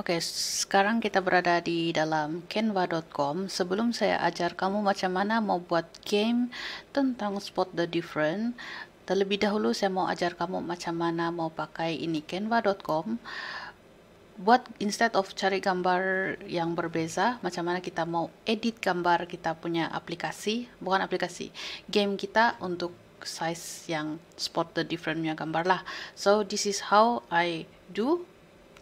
Oke, sekarang kita berada di dalam canva.com. Sebelum saya ajar kamu macam mana mau buat game tentang spot the different, terlebih dahulu saya mau ajar kamu macam mana mau pakai ini canva.com. Buat instead of cari gambar yang berbeza, macam mana kita mau edit gambar kita punya aplikasi, bukan aplikasi, game kita untuk size yang spot the different differentnya gambar lah. So this is how I do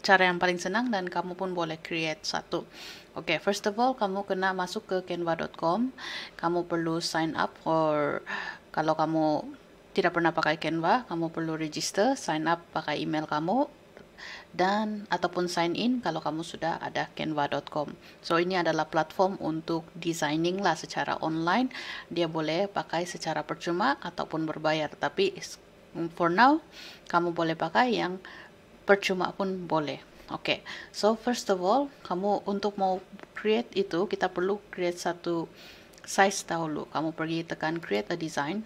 cara yang paling senang dan kamu pun boleh create satu. Oke, okay, first of all kamu kena masuk ke canva.com. Kamu perlu sign up for kalau kamu tidak pernah pakai Canva, kamu perlu register, sign up pakai email kamu dan ataupun sign in kalau kamu sudah ada canva.com. So ini adalah platform untuk designing lah secara online. Dia boleh pakai secara percuma ataupun berbayar, tapi for now kamu boleh pakai yang percuma pun boleh oke okay. so first of all kamu untuk mau create itu kita perlu create satu size dahulu kamu pergi tekan create a design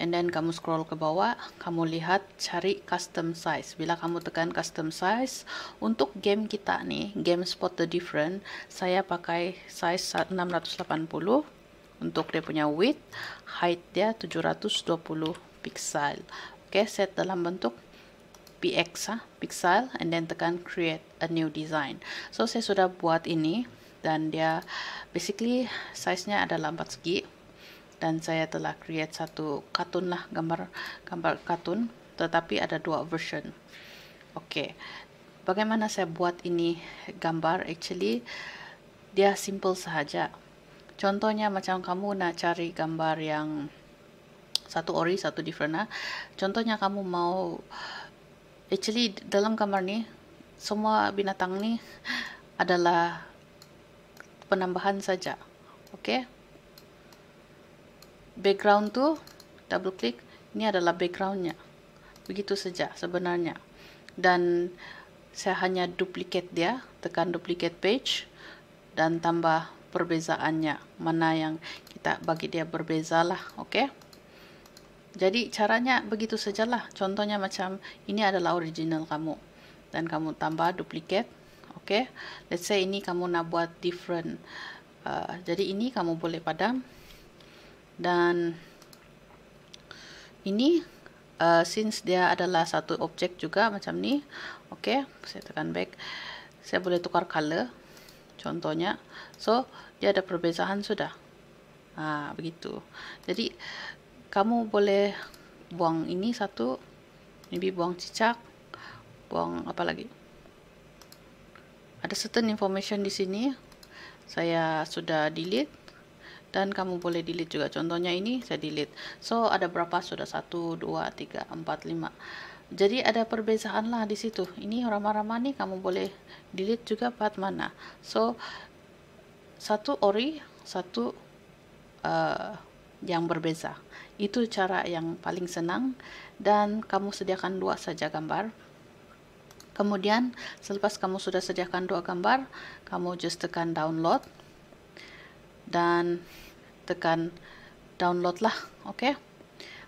and then kamu scroll ke bawah, kamu lihat cari custom size. Bila kamu tekan custom size, untuk game kita nih, game spot the different, saya pakai size 680 untuk dia punya width, height dia 720 pixel. Oke, okay, set dalam bentuk px ha, ah, pixel and then tekan create a new design so saya sudah buat ini dan dia basically size-nya adalah 4 segi dan saya telah create satu kartun lah gambar gambar kartun tetapi ada dua version oke okay. bagaimana saya buat ini gambar actually dia simple sahaja. contohnya macam kamu nak cari gambar yang satu ori satu different lah. contohnya kamu mau actually dalam kamar ni semua binatang ni adalah penambahan saja okey background tu double click ni adalah backgroundnya begitu saja sebenarnya dan saya hanya duplicate dia tekan duplicate page dan tambah perbezaannya mana yang kita bagi dia berbezalah okey jadi caranya begitu sajalah. Contohnya macam ini adalah original kamu dan kamu tambah duplicate. Okay. Let's say ini kamu nak buat different. Uh, jadi ini kamu boleh padam dan ini uh, since dia adalah satu objek juga macam ni. Okay. Saya tekan back. Saya boleh tukar color. Contohnya. So dia ada perbezaan sudah. Ah, begitu. Jadi kamu boleh buang ini satu maybe buang cicak buang apa lagi ada certain information di sini saya sudah delete dan kamu boleh delete juga contohnya ini saya delete so ada berapa sudah satu, dua, tiga, empat, lima. jadi ada perbezaan lah di situ ini rama-rama nih kamu boleh delete juga part mana so satu ori satu uh, yang berbeza itu cara yang paling senang dan kamu sediakan dua saja gambar. Kemudian selepas kamu sudah sediakan dua gambar, kamu just tekan download dan tekan download lah, oke? Okay?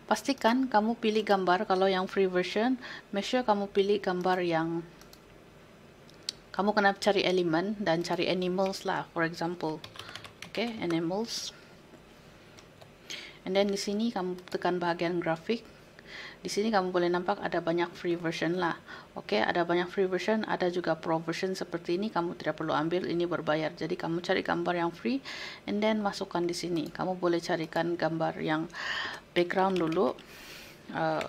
Pastikan kamu pilih gambar kalau yang free version, make sure kamu pilih gambar yang kamu kena cari elemen dan cari animals lah, for example. Oke, okay, animals and then di sini kamu tekan bagian grafik di sini kamu boleh nampak ada banyak free version lah oke okay, ada banyak free version ada juga pro version seperti ini kamu tidak perlu ambil ini berbayar jadi kamu cari gambar yang free and then masukkan di sini kamu boleh carikan gambar yang background dulu uh,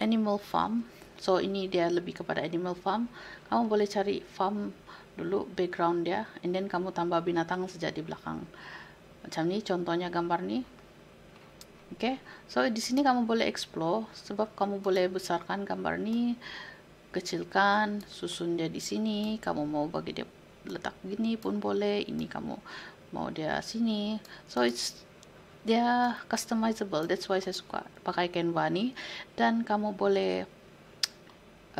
animal farm so ini dia lebih kepada animal farm kamu boleh cari farm dulu background dia and then kamu tambah binatang sejak di belakang macam ini contohnya gambar nih Oke, okay? so di sini kamu boleh explore sebab kamu boleh besarkan gambar ini, kecilkan, susun dia di sini. Kamu mau bagi dia letak gini pun boleh. Ini kamu mau dia sini. So it's dia customizable. That's why saya suka pakai Canva ini dan kamu boleh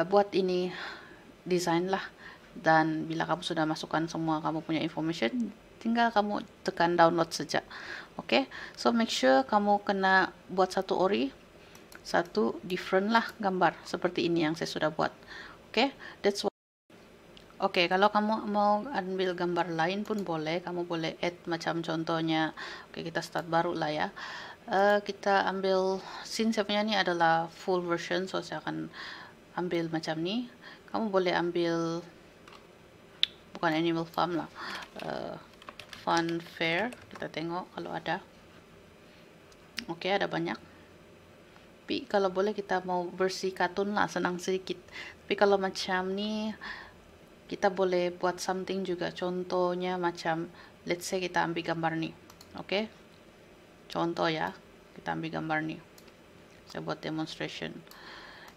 uh, buat ini desain lah. Dan bila kamu sudah masukkan semua kamu punya information, tinggal kamu tekan download saja. Oke, okay? so make sure kamu kena buat satu ori, satu different lah gambar seperti ini yang saya sudah buat. Oke, okay? that's why. Oke, okay, kalau kamu mau ambil gambar lain pun boleh, kamu boleh add macam contohnya. Oke, okay, kita start baru lah ya. Eh, kita ambil scene saya punya ini adalah full version, so saya akan ambil macam ini. Kamu boleh ambil bukan animal farm lah, eh, fun fair kita tengok kalau ada oke ada banyak tapi kalau boleh kita mau bersih katun lah senang sedikit tapi kalau macam ni kita boleh buat something juga contohnya macam let's say kita ambil gambar ni oke contoh ya kita ambil gambar ni saya buat demonstration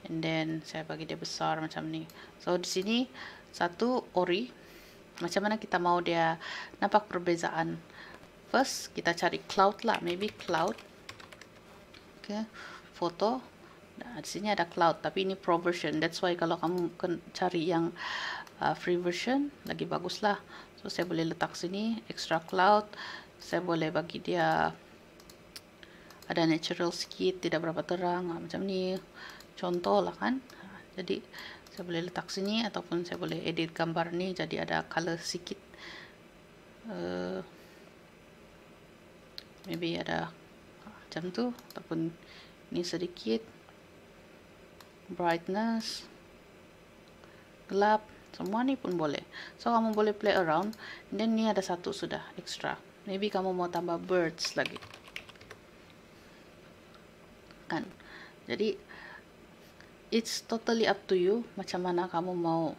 and then saya bagi dia besar macam ni so di sini satu ori macam mana kita mau dia nampak perbezaan first kita cari cloud lah maybe cloud okay foto nah, di sini ada cloud tapi ini pro version that's why kalau kamu cari yang uh, free version lagi bagus lah so saya boleh letak sini extra cloud saya boleh bagi dia ada natural sikit tidak berapa terang nah, macam ni contoh lah kan ah, jadi saya boleh letak sini ataupun saya boleh edit gambar ni jadi ada color sikit uh, maybe ada macam tu ataupun ni sedikit brightness gelap semua ni pun boleh so kamu boleh play around And then ni ada satu sudah extra maybe kamu mau tambah birds lagi kan jadi it's totally up to you macam mana kamu mau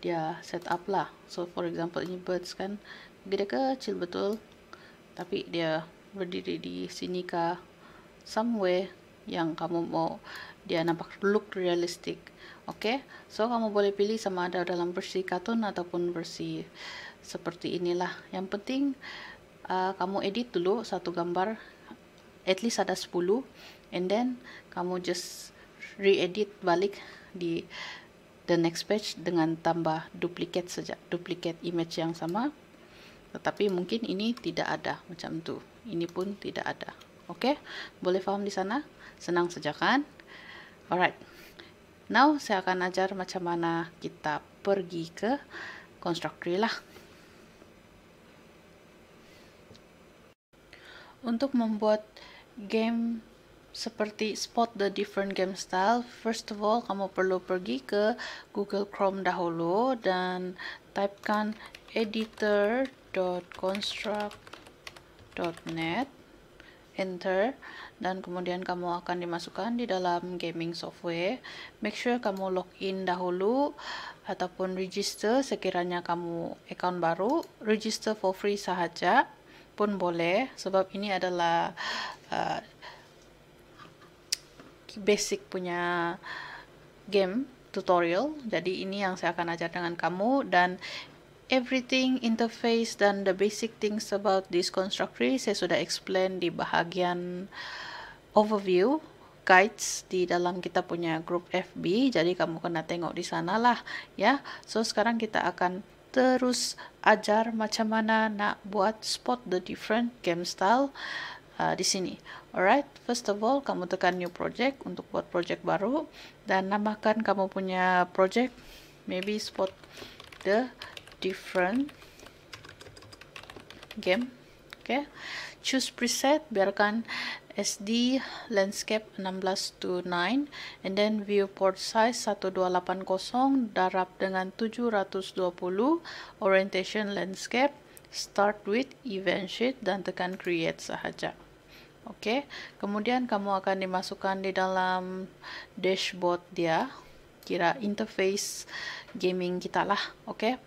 dia set up lah so for example ini birds kan gede kecil betul tapi dia berdiri di sini kah somewhere yang kamu mau dia nampak look realistic oke okay? so kamu boleh pilih sama ada dalam versi kartun ataupun versi seperti inilah yang penting uh, kamu edit dulu satu gambar at least ada 10 and then kamu just re-edit balik di the next page dengan tambah duplicate saja duplikat image yang sama tetapi mungkin ini tidak ada macam itu ini pun tidak ada oke boleh faham di sana senang saja kan? alright now saya akan ajar macam mana kita pergi ke konstruksi lah untuk membuat game seperti spot the different game style first of all kamu perlu pergi ke google chrome dahulu dan typekan editor net enter dan kemudian kamu akan dimasukkan di dalam gaming software make sure kamu login dahulu ataupun register sekiranya kamu account baru register for free sahaja pun boleh sebab ini adalah uh, basic punya game tutorial jadi ini yang saya akan ajar dengan kamu dan everything interface dan the basic things about this construct tree saya sudah explain di bahagian overview guides di dalam kita punya grup FB jadi kamu kena tengok di sanalah ya so sekarang kita akan terus ajar macam mana nak buat spot the different game style uh, di sini. Alright, first of all kamu tekan new project untuk buat project baru dan namakan kamu punya project maybe spot the different game oke okay. choose preset biarkan SD landscape 16 to 9 and then viewport size 1280 darab dengan 720 orientation landscape start with event sheet dan tekan create sahaja. oke kemudian kamu akan dimasukkan di dalam dashboard dia kira interface gaming kita lah oke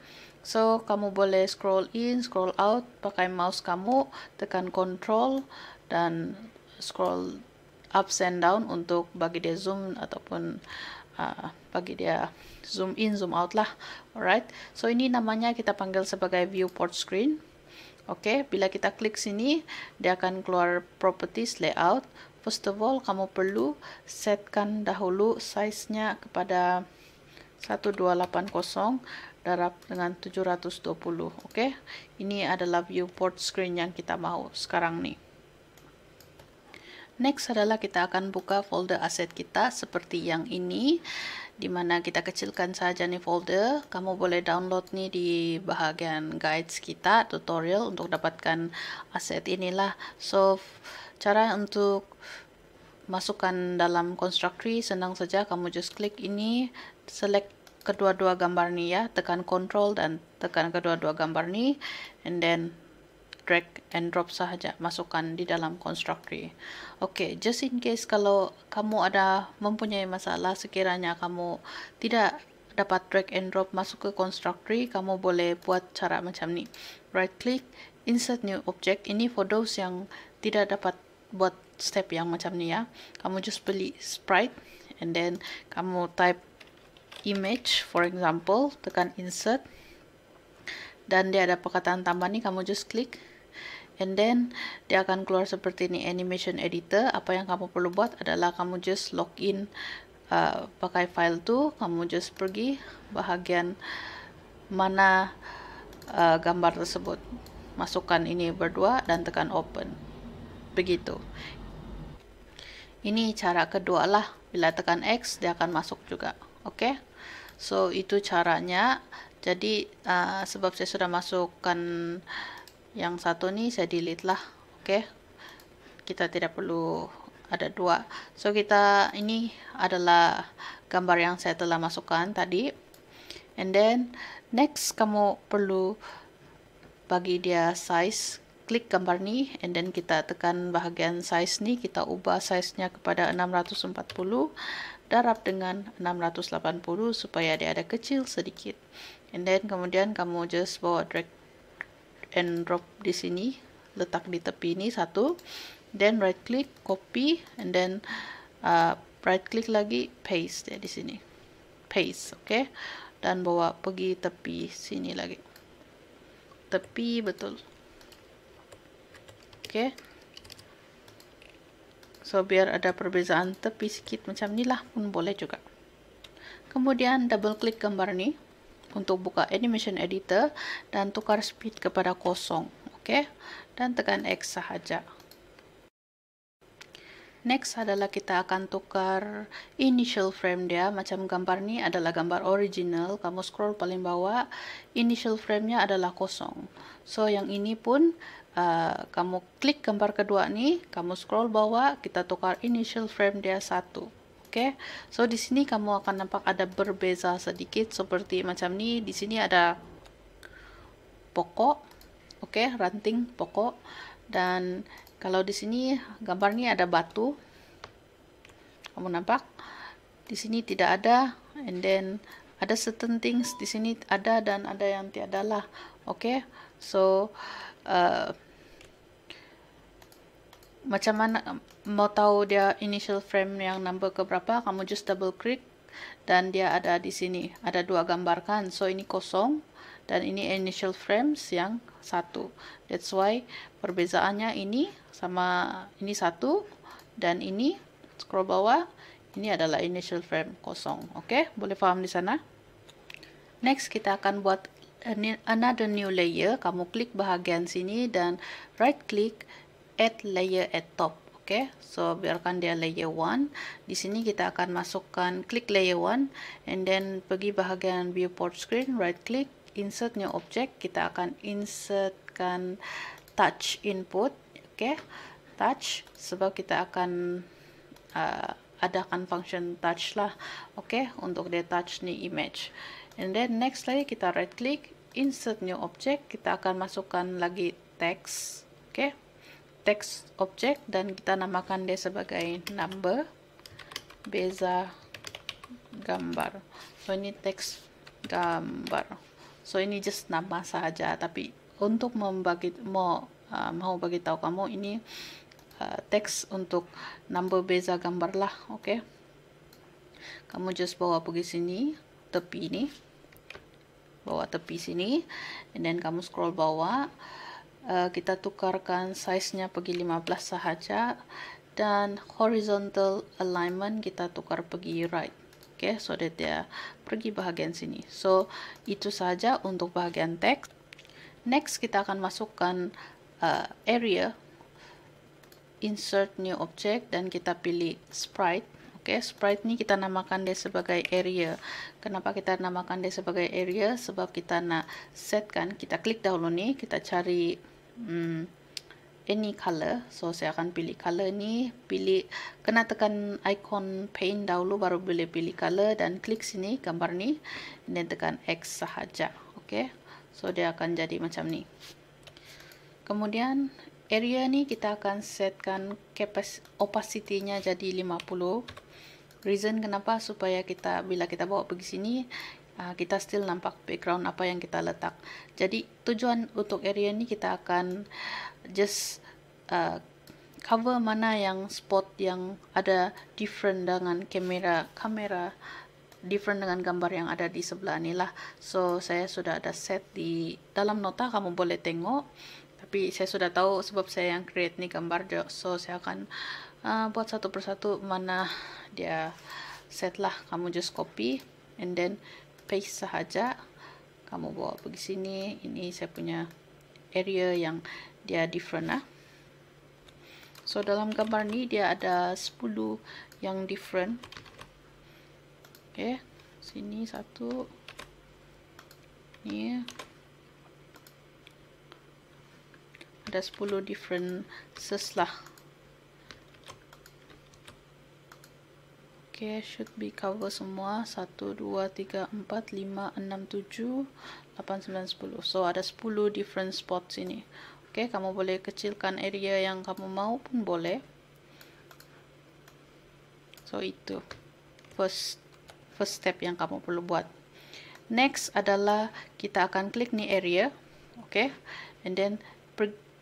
So, kamu boleh scroll in, scroll out pakai mouse kamu, tekan control dan scroll up and down untuk bagi dia zoom ataupun uh, bagi dia zoom in, zoom out lah. Alright. So, ini namanya kita panggil sebagai viewport screen. Oke, okay, bila kita klik sini, dia akan keluar properties layout. First of all, kamu perlu setkan dahulu size-nya kepada 1280 darab dengan 720 oke okay? ini adalah viewport screen yang kita mau sekarang nih next adalah kita akan buka folder aset kita seperti yang ini dimana kita kecilkan saja nih folder kamu boleh download nih di bahagian guides kita tutorial untuk dapatkan aset inilah so cara untuk masukkan dalam construct senang saja kamu just klik ini select kedua-dua gambar nih ya tekan control dan tekan kedua-dua gambar nih and then drag and drop sahaja masukkan di dalam constructory oke just in case kalau kamu ada mempunyai masalah sekiranya kamu tidak dapat drag and drop masuk ke constructory kamu boleh buat cara macam ni right click insert new object ini for those yang tidak dapat buat step yang macam ni ya kamu just beli sprite and then kamu type image for example tekan insert dan dia ada perkataan tambah nih kamu just klik and then dia akan keluar seperti ini animation editor apa yang kamu perlu buat adalah kamu just login uh, pakai file itu. kamu just pergi bahagian mana uh, gambar tersebut masukkan ini berdua dan tekan open begitu ini cara kedua lah bila tekan X dia akan masuk juga oke okay? so itu caranya jadi uh, sebab saya sudah masukkan yang satu nih saya delete lah oke okay? kita tidak perlu ada dua so kita ini adalah gambar yang saya telah masukkan tadi and then next kamu perlu bagi dia size klik gambar nih and then kita tekan bahagian size nih kita ubah size nya kepada 640 darab dengan 680 supaya dia ada kecil sedikit and then kemudian kamu just bawa drag and drop di sini letak di tepi ini satu then right click copy and then uh, right click lagi paste ya di sini paste oke okay? dan bawa pergi tepi sini lagi tepi betul oke okay. So biar ada perbezaan tepi sikit macam ni lah pun boleh juga. Kemudian double click gambar ni untuk buka animation editor dan tukar speed kepada kosong. Okay? Dan tekan X sahaja. Okay? Next adalah kita akan tukar initial frame dia. Macam gambar ini adalah gambar original. Kamu scroll paling bawah, initial frame-nya adalah kosong. So, yang ini pun uh, kamu klik gambar kedua nih, kamu scroll bawah, kita tukar initial frame dia satu. Oke, okay? so di sini kamu akan nampak ada berbeza sedikit seperti macam ini. Di sini ada pokok, oke, okay? ranting pokok dan kalau di sini gambar ini ada batu kamu nampak di sini tidak ada and then ada certain things di sini ada dan ada yang tiada lah okay so uh, macam mana mau tahu dia initial frame yang number keberapa kamu just double click dan dia ada di sini ada dua gambar kan so ini kosong dan ini initial frames yang satu that's why perbezaannya ini sama ini satu dan ini scroll bawah ini adalah initial frame kosong oke okay? boleh paham di sana next kita akan buat another new layer kamu klik bahagian sini dan right click add layer at top oke okay? so biarkan dia layer 1 di sini kita akan masukkan klik layer 1 and then pergi bahagian viewport screen right click insert new object kita akan insertkan touch input oke okay? touch sebab kita akan uh, adakan function touch lah oke okay? untuk dia touch nih image and then next lagi kita right click insert new object kita akan masukkan lagi text oke text object dan kita namakan dia sebagai number beza gambar so ini text gambar so ini just nama saja tapi untuk membagi mau Ah, mau bagi tahu kamu ini uh, teks untuk number beza gambar lah oke okay? kamu just bawa pergi sini tepi ini bawa tepi sini and then kamu scroll bawah uh, kita tukarkan size-nya pergi 15 sahaja dan horizontal alignment kita tukar pergi right oke okay, so that dia pergi bahagian sini so itu saja untuk bahagian teks next kita akan masukkan uh, area insert new object dan kita pilih sprite ok sprite ni kita namakan dia sebagai area kenapa kita namakan dia sebagai area sebab kita nak set kan. kita klik dahulu ni kita cari um, any color so saya akan pilih color ni pilih kena tekan icon paint dahulu baru boleh pilih color dan klik sini gambar ni dan tekan X sahaja ok so dia akan jadi macam ni kemudian area ni kita akan setkan opacity-nya jadi 50 reason kenapa supaya kita bila kita bawa pergi sini uh, kita still nampak background apa yang kita letak jadi tujuan untuk area ni kita akan just uh, cover mana yang spot yang ada different dengan kamera kamera different dengan gambar yang ada di sebelah ni lah so saya sudah ada set di dalam nota kamu boleh tengok tapi saya sudah tahu sebab saya yang create ni gambar dia so saya akan uh, buat satu persatu mana dia set lah kamu just copy and then paste sahaja kamu bawa pergi sini ini saya punya area yang dia different lah so dalam gambar ni dia ada 10 yang different okay sini satu ni yeah. ada 10 different ses lah Okay, should be cover semua 1, 2, 3, 4, 5, 6, 7, 8, 9, 10 so ada 10 different spots sini Okay, kamu boleh kecilkan area yang kamu mau pun boleh so itu first first step yang kamu perlu buat next adalah kita akan klik ni area okay, and then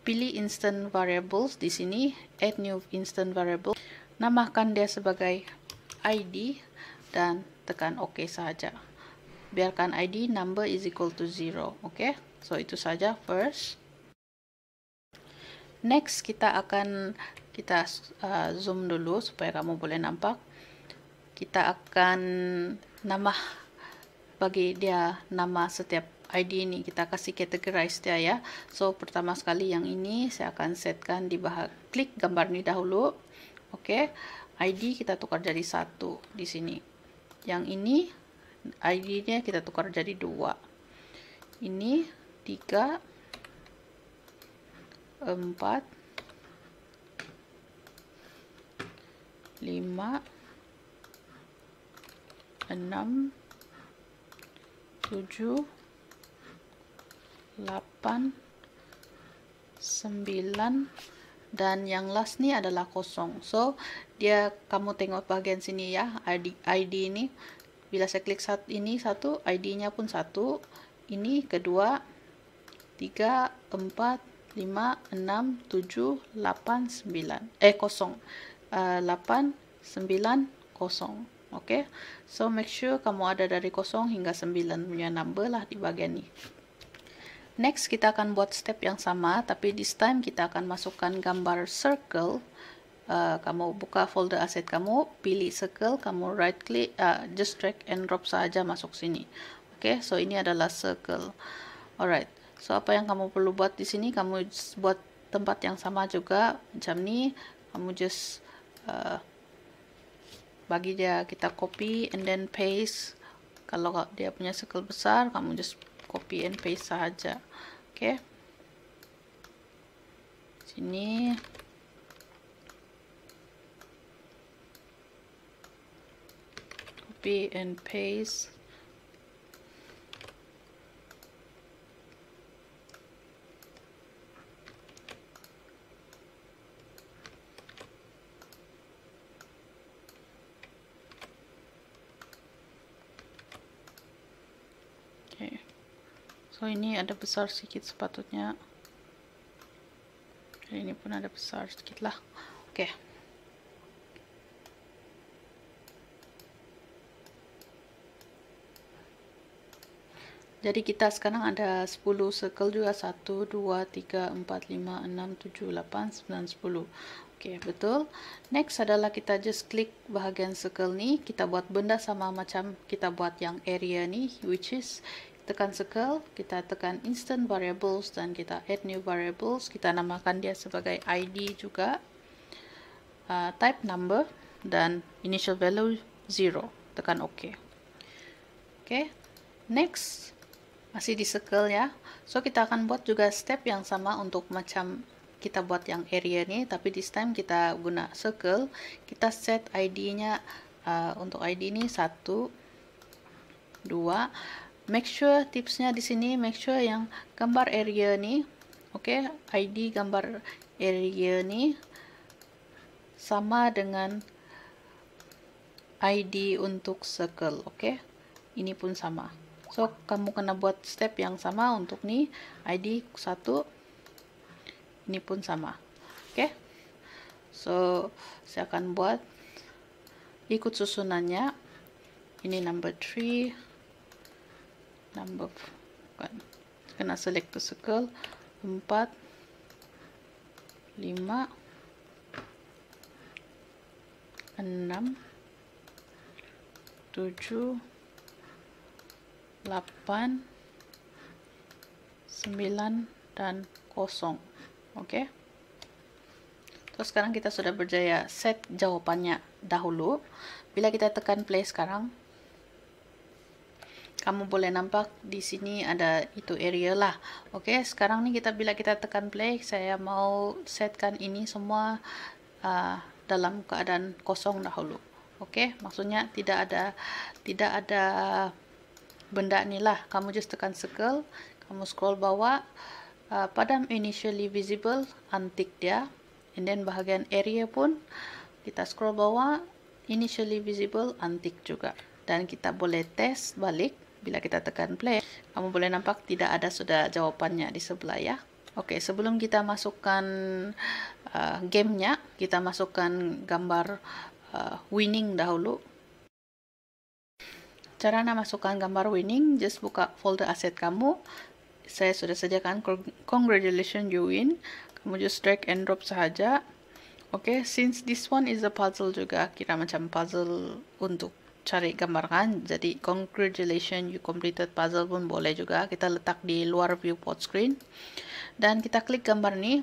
Pilih instant variables di sini, add new instant variable. Namakan dia sebagai ID dan tekan OK saja. Biarkan ID number is equal to 0, oke? Okay? So itu saja first. Next kita akan kita uh, zoom dulu supaya kamu boleh nampak. Kita akan nama bagi dia nama setiap ID ini kita kasih categorize dia ya so pertama sekali yang ini saya akan setkan di bahan klik gambar ini dahulu oke okay. ID kita tukar jadi satu di sini yang ini ID nya kita tukar jadi dua ini tiga empat lima enam tujuh 8 9 dan yang last nih adalah kosong so dia kamu tengok bagian sini ya ID, ID ini bila saya klik saat ini satu ID nya pun satu ini kedua 3 4 5 6 7 8 9 eh kosong uh, 8 9 kosong oke okay? so make sure kamu ada dari kosong hingga 9 punya number lah di bagian ini Next, kita akan buat step yang sama, tapi this time kita akan masukkan gambar circle. Uh, kamu buka folder aset kamu, pilih circle, kamu right click, uh, just drag and drop saja masuk sini. Oke, okay, so ini adalah circle. Alright, so apa yang kamu perlu buat di sini, kamu buat tempat yang sama juga, macam ini. Kamu just uh, bagi dia, kita copy and then paste. Kalau dia punya circle besar, kamu just copy and paste saja oke okay. sini copy and paste ada besar sedikit sepatutnya ini pun ada besar sedikit lah oke okay. jadi kita sekarang ada 10 circle juga 1, 2, 3, 4, 5, 6, 7, 8, 9, 10 oke okay, betul next adalah kita just klik bahagian circle ni kita buat benda sama macam kita buat yang area ni which is tekan circle, kita tekan instant variables dan kita add new variables, kita namakan dia sebagai ID juga, uh, type number, dan initial value 0, tekan OK. Oke, next, masih di circle ya, so kita akan buat juga step yang sama untuk macam kita buat yang area ini tapi this time kita guna circle kita set ID nya uh, untuk ID ini 1 2 make sure tipsnya di sini make sure yang gambar area nih oke okay, ID gambar area nih sama dengan ID untuk circle oke okay? ini pun sama so kamu kena buat step yang sama untuk nih ID satu. ini pun sama oke okay? so saya akan buat ikut susunannya ini number 3 number bukan kena select the circle 4 5 6 7 8 9 dan 0 ok so sekarang kita sudah berjaya set jawapannya dahulu bila kita tekan play sekarang kamu boleh nampak di sini ada itu area lah ok sekarang ni kita bila kita tekan play saya mau setkan ini semua uh, dalam keadaan kosong dahulu ok maksudnya tidak ada tidak ada benda ni lah kamu just tekan circle kamu scroll bawah uh, padam initially visible antik dia and then bahagian area pun kita scroll bawah initially visible antik juga dan kita boleh test balik Bila kita tekan play, kamu boleh nampak tidak ada sudah jawabannya di sebelah ya. Oke, sebelum kita masukkan uh, gamenya, kita masukkan gambar uh, winning dahulu. Caranya masukkan gambar winning, just buka folder aset kamu. Saya sudah sediakan congratulations you win. Kamu just drag and drop saja. Oke, okay, since this one is a puzzle juga, kira macam puzzle untuk cari gambar kan jadi congratulations you completed puzzle pun boleh juga kita letak di luar viewport screen dan kita klik gambar nih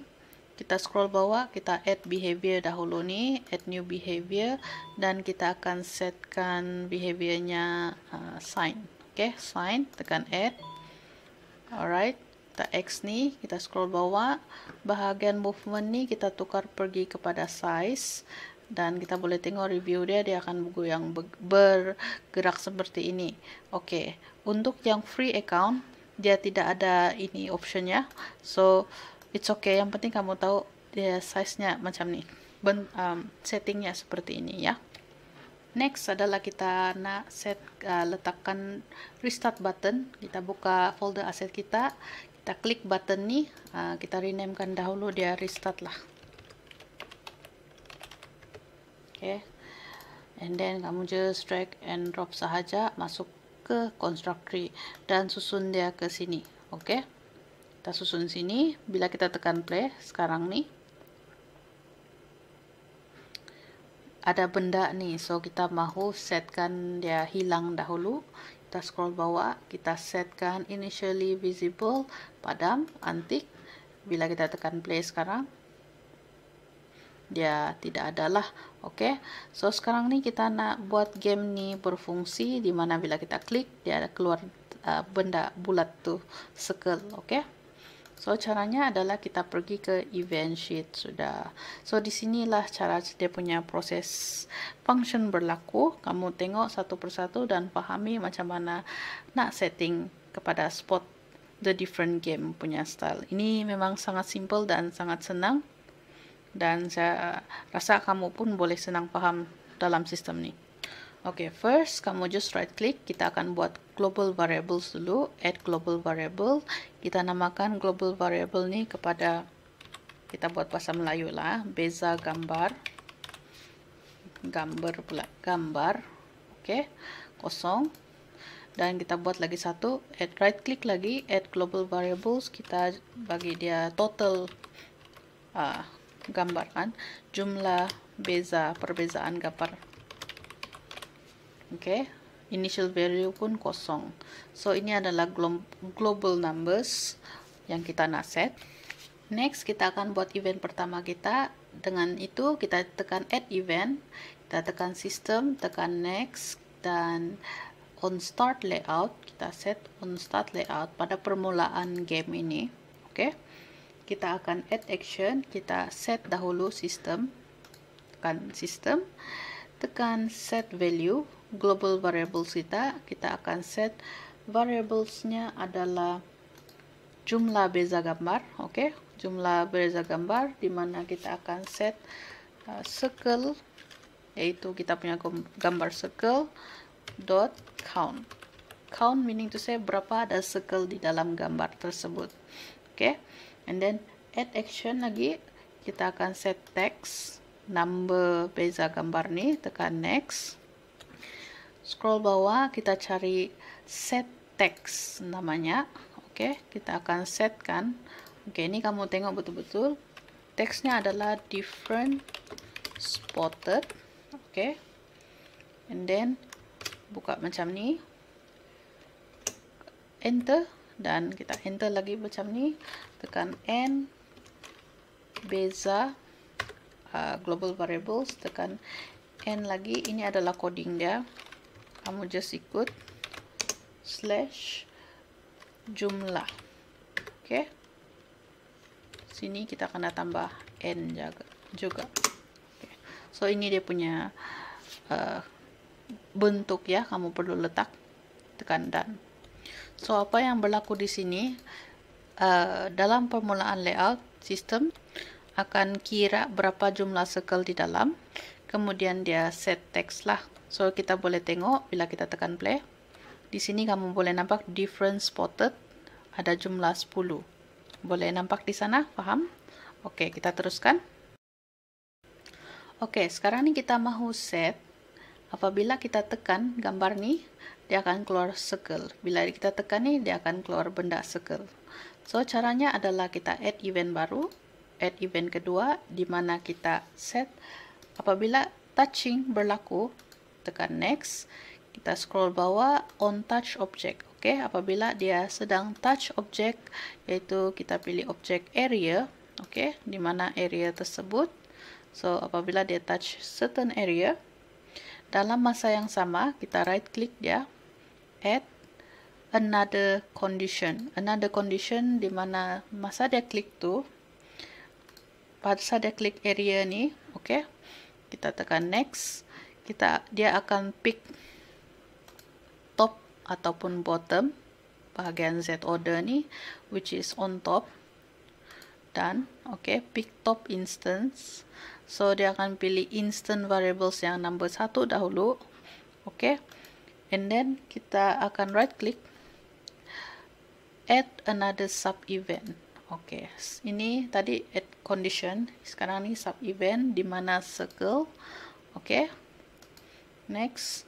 kita scroll bawah kita add behavior dahulu nih add new behavior dan kita akan setkan behaviornya uh, sign oke okay, sign tekan add alright kita X nih kita scroll bawah bahagian movement nih kita tukar pergi kepada size dan kita boleh tengok review dia dia akan buku yang bergerak seperti ini oke okay. untuk yang free account dia tidak ada ini optionnya so it's okay yang penting kamu tahu dia size nya macam nih ben, um, settingnya seperti ini ya next adalah kita nak set uh, letakkan restart button kita buka folder aset kita kita klik button nih uh, kita renamekan dahulu dia restart lah okay. and then kamu just drag and drop sahaja masuk ke constructory dan susun dia ke sini okay. kita susun sini bila kita tekan play sekarang ni ada benda ni so kita mahu setkan dia hilang dahulu kita scroll bawah kita setkan initially visible padam antik bila kita tekan play sekarang dia ya, tidak adalah oke okay? so sekarang nih kita nak buat game nih berfungsi di mana bila kita klik dia ada keluar uh, benda bulat tuh circle oke okay? So caranya adalah kita pergi ke event sheet sudah. So di sinilah cara dia punya proses function berlaku. Kamu tengok satu persatu dan pahami macam mana nak setting kepada spot the different game punya style. Ini memang sangat simple dan sangat senang dan saya rasa kamu pun boleh senang paham dalam sistem ini. Oke, okay, first kamu just right click, kita akan buat global variables dulu, add global variable. Kita namakan global variable ini kepada kita buat bahasa Melayu lah, beza gambar. Gambar pula, gambar. Oke, okay, kosong dan kita buat lagi satu add right click lagi add global variables kita bagi dia total uh, gambarkan jumlah beza perbezaan gambar oke okay. initial value pun kosong so ini adalah global numbers yang kita naset next kita akan buat event pertama kita dengan itu kita tekan add event kita tekan system tekan next dan on start layout kita set on start layout pada permulaan game ini oke okay? kita akan add action kita set dahulu sistem tekan sistem tekan set value global variables kita kita akan set variablesnya adalah jumlah beza gambar oke okay? jumlah beza gambar di mana kita akan set uh, circle yaitu kita punya gambar circle dot count count meaning to say berapa ada circle di dalam gambar tersebut oke okay? and then add action lagi kita akan set text number beza gambar nih tekan next scroll bawah kita cari set text namanya oke okay, kita akan set kan oke okay, ini kamu tengok betul-betul teksnya adalah different spotted oke okay. and then buka macam ni enter dan kita enter lagi macam ni tekan N beza uh, global variables tekan N lagi ini adalah coding dia kamu just ikut slash jumlah oke sini kita kena tambah N jaga, juga okay. so ini dia punya uh, bentuk ya kamu perlu letak tekan dan so apa yang berlaku di sini Eh, dalam permulaan layout sistem akan kira berapa jumlah circle di dalam kemudian dia set text lah so kita boleh tengok bila kita tekan play di sini kamu boleh nampak different spotted ada jumlah 10 boleh nampak di sana paham oke kita teruskan oke sekarang ini kita mau set apabila kita tekan gambar nih dia akan keluar circle bila kita tekan nih dia akan keluar benda circle So, caranya adalah kita add event baru, add event kedua, di mana kita set. Apabila touching berlaku, tekan next. Kita scroll bawah, on touch object. Oke, okay? apabila dia sedang touch object, yaitu kita pilih object area, oke, okay? di mana area tersebut. So, apabila dia touch certain area, dalam masa yang sama, kita right click dia, add another condition another condition di mana masa dia klik tu, masa dia klik area ni, okay? kita tekan next kita dia akan pick top ataupun bottom bahagian Z order ni, which is on top dan okay? pick top instance so dia akan pilih instant variables yang number satu dahulu okay? and then kita akan right click add another sub event. Okey, ini tadi add condition, sekarang ni sub event di mana circle. Okey. Next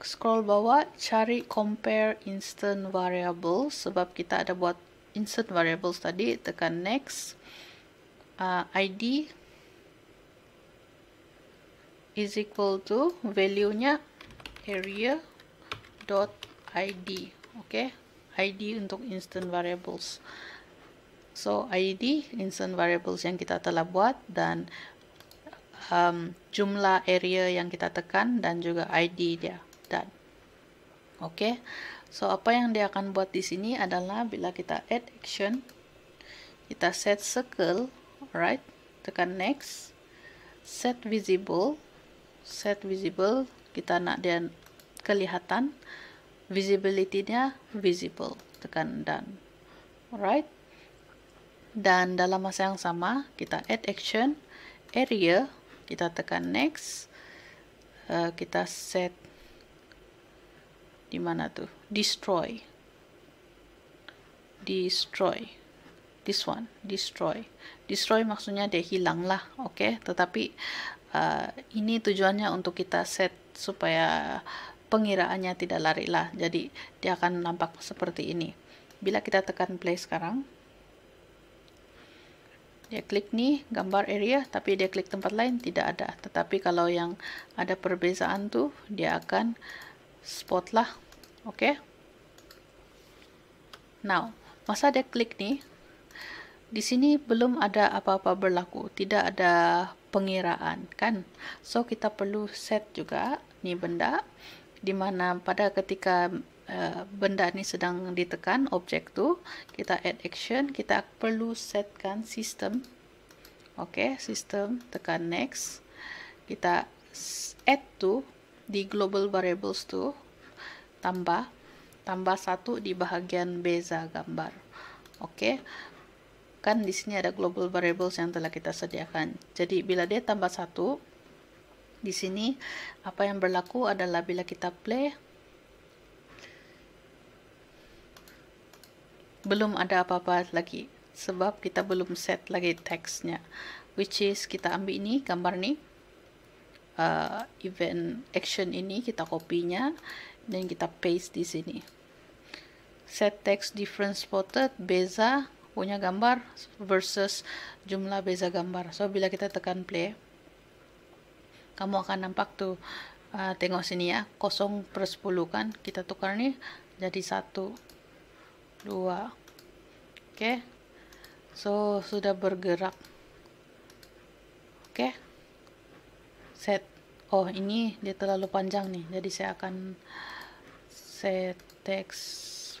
scroll bawah cari compare instant variable sebab kita ada buat instant variables tadi tekan next uh, id is equal to value nya area dot id okay ID untuk instant variables. So ID instant variables yang kita telah buat dan um, jumlah area yang kita tekan dan juga ID dia. Done. Okay. So apa yang dia akan buat di sini adalah bila kita add action, kita set circle, right? Tekan next. Set visible. Set visible. Kita nak dia kelihatan. Kelihatan. visibility-nya visible, tekan done, Alright? Dan dalam masa yang sama, kita add action, area, kita tekan next, uh, kita set di mana tuh? Destroy. Destroy. This one, destroy. Destroy maksudnya dia hilang lah, oke? Okay? Tetapi uh, ini tujuannya untuk kita set supaya pengiraannya tidak lari lah jadi dia akan nampak seperti ini bila kita tekan play sekarang dia klik nih gambar area tapi dia klik tempat lain tidak ada tetapi kalau yang ada perbezaan tuh dia akan spot lah oke okay? now masa dia klik nih di sini belum ada apa-apa berlaku tidak ada pengiraan kan so kita perlu set juga nih benda dimana pada ketika uh, benda ini sedang ditekan objek tu kita add action kita perlu setkan sistem oke sistem tekan next kita add to di global variables tu tambah tambah satu di bahagian beza gambar oke kan di sini ada global variables yang telah kita sediakan jadi bila dia tambah satu di sini apa yang berlaku adalah bila kita play belum ada apa-apa lagi sebab kita belum set lagi teksnya which is kita ambil ini gambar ini uh, event action ini kita kopinya dan kita paste di sini set text different spotted beza punya gambar versus jumlah beza gambar so bila kita tekan play kamu akan nampak tuh uh, tengok sini ya kosong per 10 kan kita tukar nih jadi satu dua, oke okay. so sudah bergerak oke okay. set oh ini dia terlalu panjang nih jadi saya akan set teks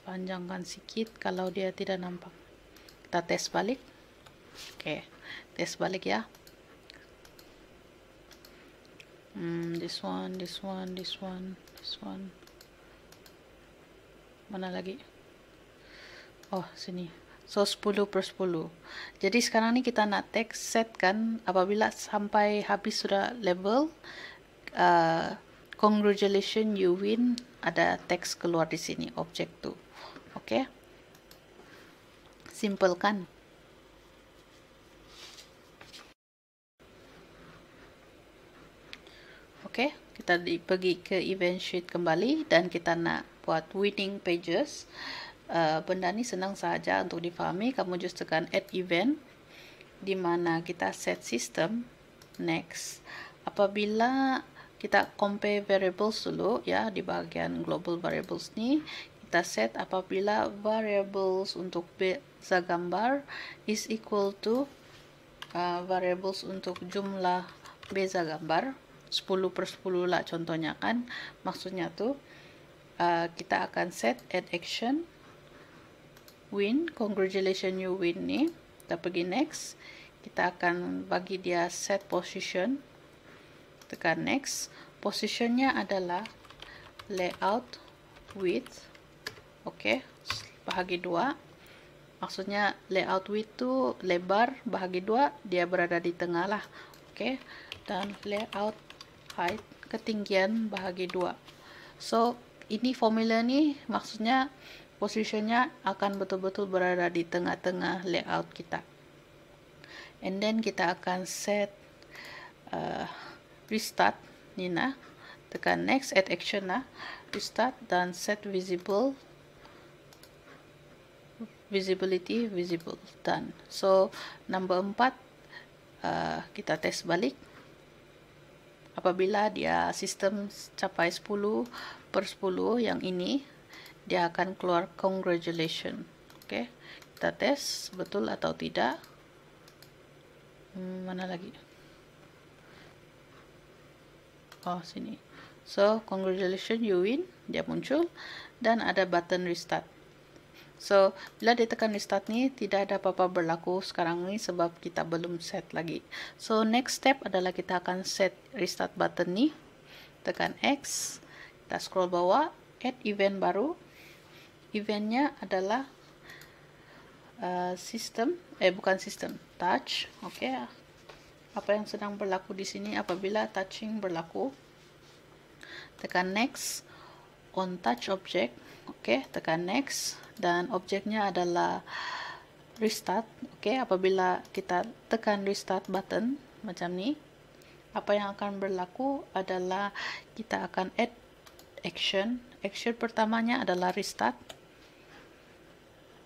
panjangkan sedikit kalau dia tidak nampak kita tes balik oke okay. tes balik ya Mm, this one, this one, this one, this one. Mana lagi? Oh, sini. So, 10 per 10. Jadi, sekarang ni kita nak tag set kan apabila sampai habis sudah level. Uh, congratulations, you win. Ada text keluar di sini, objek tu. Okay? Simple kan? Okay. kita pergi ke event sheet kembali dan kita nak buat winning pages uh, benda ni senang sahaja untuk difahami kamu just tekan add event di mana kita set system next apabila kita compare variables dulu ya di bahagian global variables ni kita set apabila variables untuk beza gambar is equal to uh, variables untuk jumlah beza gambar 10 per 10 lah contohnya kan maksudnya tuh uh, kita akan set add action win congratulation you win nih kita pergi next kita akan bagi dia set position tekan next positionnya adalah layout width oke okay, bahagi dua maksudnya layout width itu lebar bahagi dua dia berada di tengah lah oke okay, dan layout height ketinggian bahagi 2 so ini formula ni maksudnya positionnya akan betul-betul berada di tengah-tengah layout kita and then kita akan set uh, restart ni nah tekan next add action nah restart dan set visible visibility visible done so number 4 uh, kita test balik apabila dia sistem capai 10 per 10 yang ini dia akan keluar congratulations okay. kita test betul atau tidak hmm, mana lagi oh sini so congratulations you win dia muncul dan ada button restart So, bila ditekan restart nih, tidak ada apa-apa berlaku sekarang ini sebab kita belum set lagi. So, next step adalah kita akan set restart button ni. Tekan X, kita scroll bawah, add event baru. Eventnya adalah uh, system, eh bukan system, touch. Oke, okay. apa yang sedang berlaku di sini apabila touching berlaku. Tekan next, on touch object. Oke, okay. tekan next dan objeknya adalah restart oke okay, apabila kita tekan restart button macam ini apa yang akan berlaku adalah kita akan add action action pertamanya adalah restart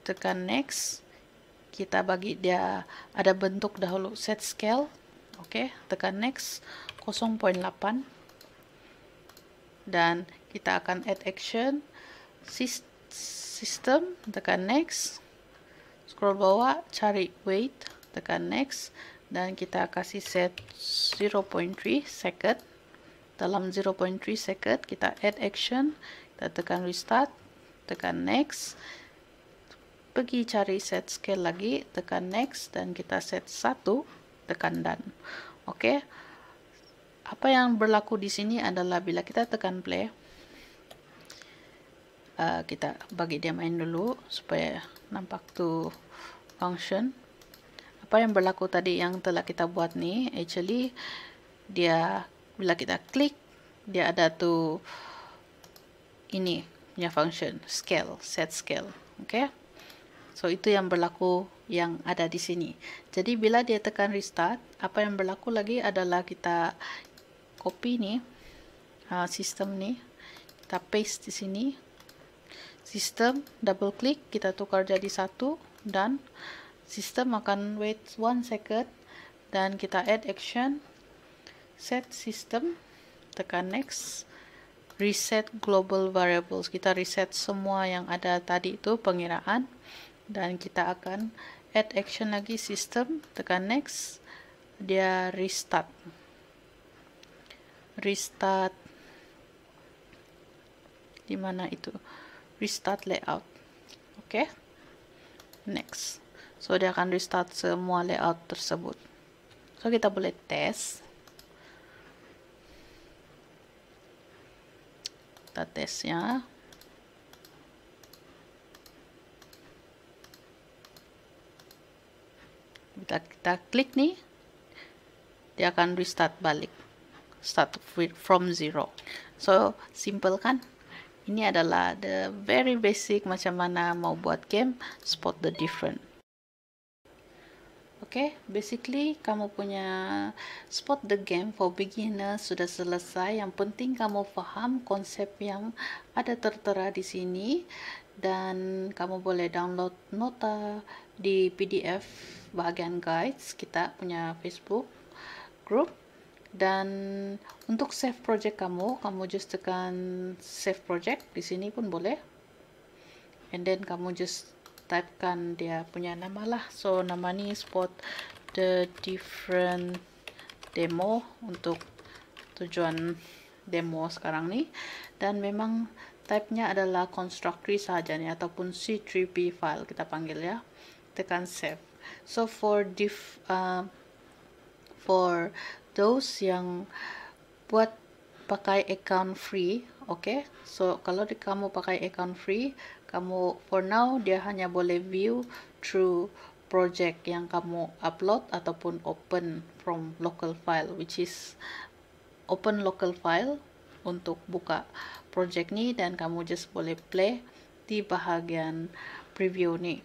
tekan next kita bagi dia ada bentuk dahulu set scale oke okay, tekan next 0.8 dan kita akan add action sistem tekan next scroll bawah cari weight tekan next dan kita kasih set 0.3 second dalam 0.3 second kita add action kita tekan restart tekan next pergi cari set scale lagi, tekan next, dan kita set 1, tekan done. Oke, okay? apa yang berlaku di sini adalah bila kita tekan play, uh, kita bagi dia main dulu supaya nampak tu function apa yang berlaku tadi yang telah kita buat ni actually dia bila kita klik dia ada tu ini punya function scale set scale okay so itu yang berlaku yang ada di sini jadi bila dia tekan restart apa yang berlaku lagi adalah kita copy ni uh, sistem ni kita paste di sini sistem double klik kita tukar jadi satu dan sistem akan wait one second dan kita add action set system tekan next reset global variables kita reset semua yang ada tadi itu pengiraan dan kita akan add action lagi system tekan next dia restart restart di mana itu restart layout oke okay. next so dia akan restart semua layout tersebut so kita boleh tes kita tesnya kita, kita klik nih dia akan restart balik start from zero so simple kan ini adalah the very basic macam mana mau buat game spot the different Oke, okay, basically kamu punya spot the game for beginner sudah selesai. Yang penting kamu faham konsep yang ada tertera di sini dan kamu boleh download nota di PDF bagian guides kita punya Facebook group dan untuk save project kamu kamu just tekan save project di sini pun boleh and then kamu just typekan dia punya nama lah so nama ni spot the different demo untuk tujuan demo sekarang ni dan memang type-nya adalah tree saja ni ataupun C3P file kita panggil ya tekan save so for diff uh, for those yang buat pakai account free oke okay? so kalau di, kamu pakai account free kamu for now dia hanya boleh view through project yang kamu upload ataupun open from local file which is open local file untuk buka project ini dan kamu just boleh play di bahagian preview ini.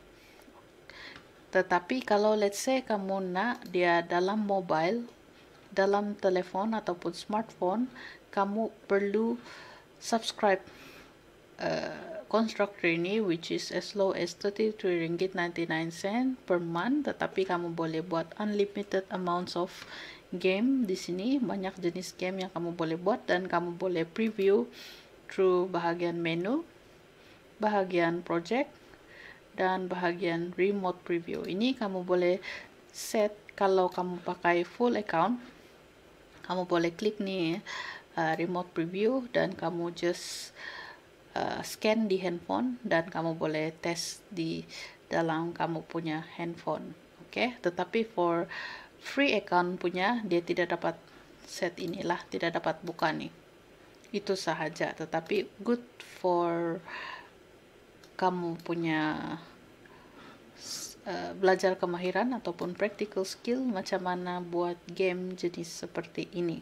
tetapi kalau let's say kamu nak dia dalam mobile dalam telepon ataupun smartphone kamu perlu subscribe uh, eh, constructor ini which is as low as 33 ringgit 99 sen per month tetapi kamu boleh buat unlimited amounts of game di sini banyak jenis game yang kamu boleh buat dan kamu boleh preview through bahagian menu bahagian project dan bahagian remote preview ini kamu boleh set kalau kamu pakai full account kamu boleh klik nih uh, remote preview dan kamu just uh, scan di handphone dan kamu boleh tes di dalam kamu punya handphone oke okay? tetapi for free account punya dia tidak dapat set inilah tidak dapat buka nih itu sahaja tetapi good for kamu punya Eh, belajar kemahiran ataupun practical skill macam mana buat game jenis seperti ini.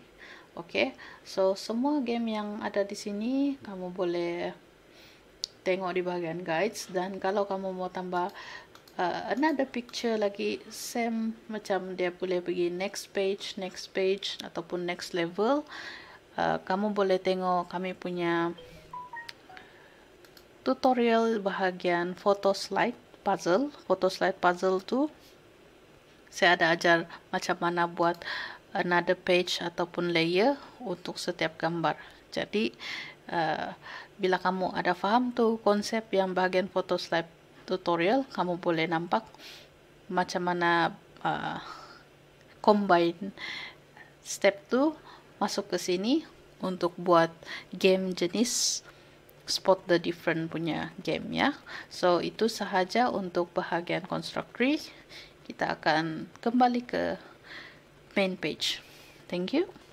Okay, so semua game yang ada di sini kamu boleh tengok di bahagian guides dan kalau kamu mau tambah uh, another picture lagi same macam dia boleh pergi next page, next page ataupun next level uh, kamu boleh tengok kami punya tutorial bahagian photo slide puzzle foto slide puzzle tu, saya ada ajar macam mana buat another page ataupun layer untuk setiap gambar jadi uh, bila kamu ada faham tu konsep yang bagian foto slide tutorial kamu boleh nampak macam mana uh, combine step tu masuk ke sini untuk buat game jenis spot the different punya game ya. So itu sahaja untuk bahagian constructory. Kita akan kembali ke main page. Thank you.